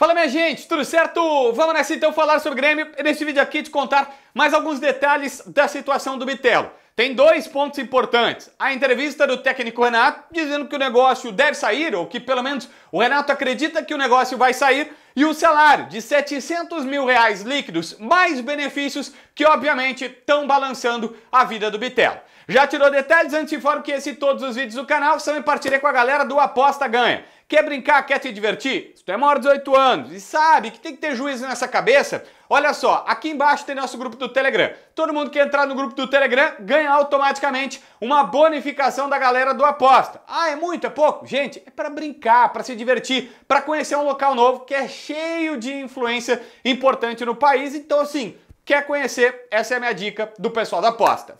Fala minha gente, tudo certo? Vamos nessa então falar sobre o Grêmio e nesse vídeo aqui te contar mais alguns detalhes da situação do Bitelo. Tem dois pontos importantes. A entrevista do técnico Renato dizendo que o negócio deve sair, ou que pelo menos o Renato acredita que o negócio vai sair, e o salário de 700 mil reais líquidos, mais benefícios que obviamente estão balançando a vida do Bitelo. Já tirou detalhes? Antes de falar que esse todos os vídeos do canal são em parceria com a galera do Aposta Ganha. Quer brincar, quer se divertir? Se tu é maior de 18 anos e sabe que tem que ter juízo nessa cabeça, olha só, aqui embaixo tem nosso grupo do Telegram. Todo mundo que entrar no grupo do Telegram ganha automaticamente uma bonificação da galera do Aposta. Ah, é muito, é pouco? Gente, é para brincar, para se divertir, para conhecer um local novo que é cheio de influência importante no país. Então, assim, quer conhecer? Essa é a minha dica do pessoal da Aposta.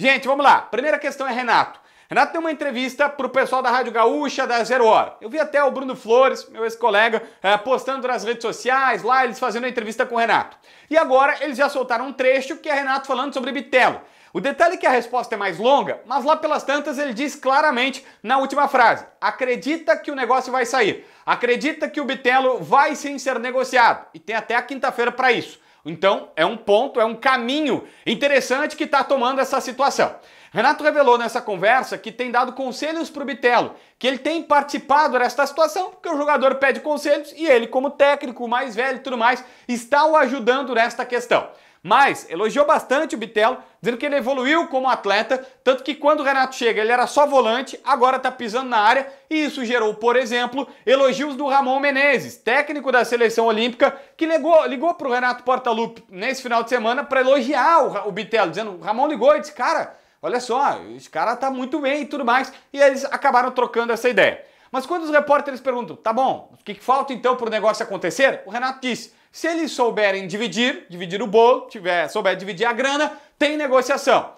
Gente, vamos lá. Primeira questão é Renato. Renato deu uma entrevista pro pessoal da Rádio Gaúcha da Zero Hora. Eu vi até o Bruno Flores, meu ex-colega, eh, postando nas redes sociais, lá eles fazendo a entrevista com o Renato. E agora eles já soltaram um trecho que é Renato falando sobre Bitelo. O detalhe é que a resposta é mais longa, mas lá pelas tantas ele diz claramente na última frase: acredita que o negócio vai sair, acredita que o Bitelo vai sim ser negociado, e tem até a quinta-feira para isso. Então, é um ponto, é um caminho interessante que está tomando essa situação. Renato revelou nessa conversa que tem dado conselhos para o Bitelo, que ele tem participado desta situação, porque o jogador pede conselhos e ele, como técnico mais velho e tudo mais, está o ajudando nesta questão. Mas elogiou bastante o Bitelo, dizendo que ele evoluiu como atleta, tanto que quando o Renato chega ele era só volante, agora está pisando na área e isso gerou, por exemplo, elogios do Ramon Menezes, técnico da seleção olímpica, que ligou, ligou para o Renato Portaluppi nesse final de semana para elogiar o, o dizendo, o Ramon ligou e disse, cara, olha só, esse cara tá muito bem e tudo mais, e eles acabaram trocando essa ideia. Mas quando os repórteres perguntam, tá bom, o que, que falta então para o negócio acontecer? O Renato disse, se eles souberem dividir, dividir o bolo, tiver, souber dividir a grana, tem negociação.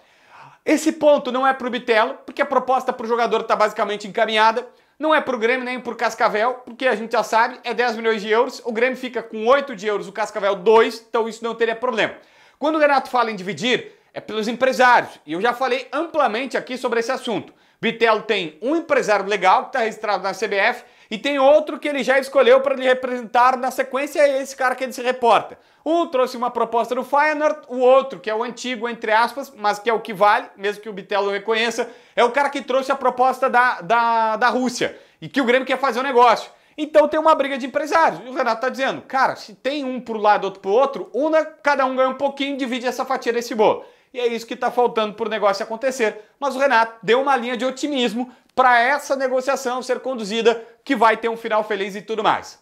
Esse ponto não é para o Bitelo, porque a proposta para o jogador está basicamente encaminhada. Não é para o Grêmio nem para o Cascavel, porque a gente já sabe, é 10 milhões de euros. O Grêmio fica com 8 de euros, o Cascavel 2, então isso não teria problema. Quando o Renato fala em dividir, é pelos empresários. E eu já falei amplamente aqui sobre esse assunto. Bitelo tem um empresário legal que está registrado na CBF e tem outro que ele já escolheu para lhe representar na sequência, é esse cara que ele se reporta. Um trouxe uma proposta do Feyenoord, o outro, que é o antigo, entre aspas, mas que é o que vale, mesmo que o Bitello reconheça, é o cara que trouxe a proposta da, da, da Rússia e que o Grêmio quer fazer o um negócio. Então tem uma briga de empresários. o Renato tá dizendo, cara, se tem um pro lado, outro pro outro, una, cada um ganha um pouquinho, divide essa fatia desse bolo. E é isso que está faltando para o negócio acontecer. Mas o Renato deu uma linha de otimismo para essa negociação ser conduzida, que vai ter um final feliz e tudo mais.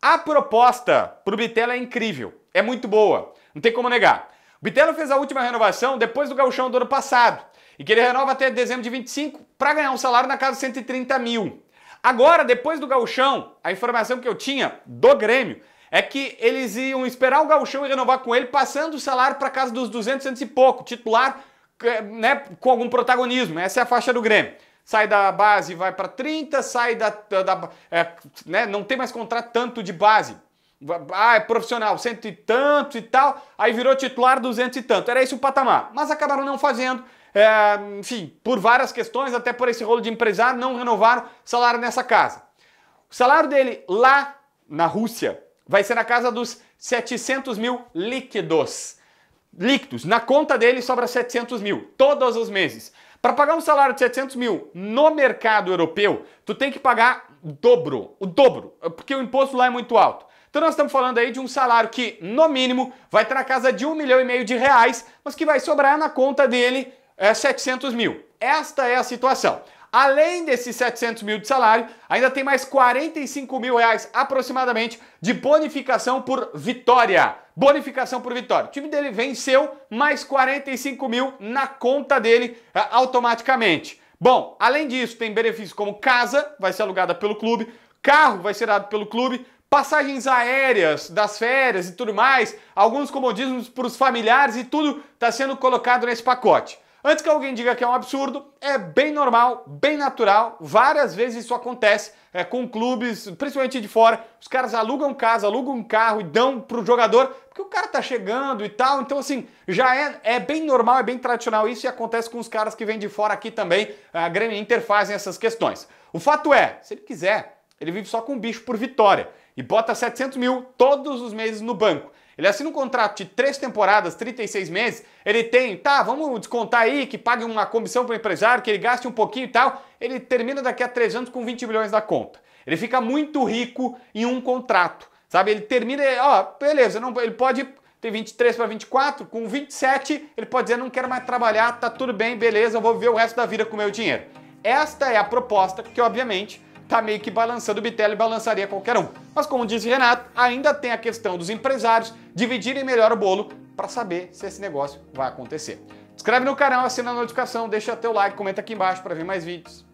A proposta para o Bitelo é incrível, é muito boa, não tem como negar. O Bitelo fez a última renovação depois do gauchão do ano passado, e que ele renova até dezembro de 25 para ganhar um salário na casa de 130 mil. Agora, depois do gauchão, a informação que eu tinha do Grêmio é que eles iam esperar o Gauchão e renovar com ele, passando o salário para casa dos 200, 200 e pouco, titular, é, né, com algum protagonismo. Essa é a faixa do Grêmio. Sai da base, vai para 30, sai da. da é, né, não tem mais contrato tanto de base. Ah, é profissional, cento e tanto e tal, aí virou titular, duzentos e tanto. Era esse o patamar. Mas acabaram não fazendo. É, enfim, por várias questões, até por esse rolo de empresário, não renovaram salário nessa casa. O salário dele lá na Rússia vai ser na casa dos 700 mil líquidos. Líquidos. Na conta dele sobra 700 mil, todos os meses. Para pagar um salário de 700 mil no mercado europeu, tu tem que pagar dobro, o dobro, porque o imposto lá é muito alto. Então nós estamos falando aí de um salário que, no mínimo, vai estar na casa de um milhão e meio de reais, mas que vai sobrar na conta dele é, eh, 700 mil. Esta é a situação. Além desses 700 mil de salário, ainda tem mais 45 mil reais aproximadamente de bonificação por vitória. Bonificação por vitória. O time dele venceu, mais 45 mil na conta dele é, automaticamente. Bom, além disso, tem benefícios como casa, vai ser alugada pelo clube, carro vai ser dado pelo clube, passagens aéreas das férias e tudo mais, alguns comodismos para os familiares e tudo está sendo colocado nesse pacote. Antes que alguém diga que é um absurdo, é bem normal, bem natural. Várias vezes isso acontece é, com clubes, principalmente de fora. Os caras alugam casa, alugam um carro e dão pro jogador, porque o cara tá chegando e tal. Então, assim, já é, é bem normal, é bem tradicional isso e acontece com os caras que vêm de fora aqui também. A Grêmio Inter fazem essas questões. O fato é, se ele quiser, ele vive só com um bicho por vitória e bota 700 mil todos os meses no banco. Ele assina um contrato de três temporadas, 36 meses, ele tem, tá, vamos descontar aí, que pague uma comissão para o empresário, que ele gaste um pouquinho e tal, ele termina daqui a três anos com 20 milhões da conta. Ele fica muito rico em um contrato, sabe? Ele termina, ó, beleza, não, ele pode ter 23 para 24, com 27 ele pode dizer, não quero mais trabalhar, tá tudo bem, beleza, eu vou viver o resto da vida com o meu dinheiro. Esta é a proposta que, obviamente, tá meio que balançando o Bitello e balançaria qualquer um. Mas como diz Renato, ainda tem a questão dos empresários dividirem melhor o bolo para saber se esse negócio vai acontecer. Inscreve no canal, assina a notificação, deixa teu like, comenta aqui embaixo para ver mais vídeos.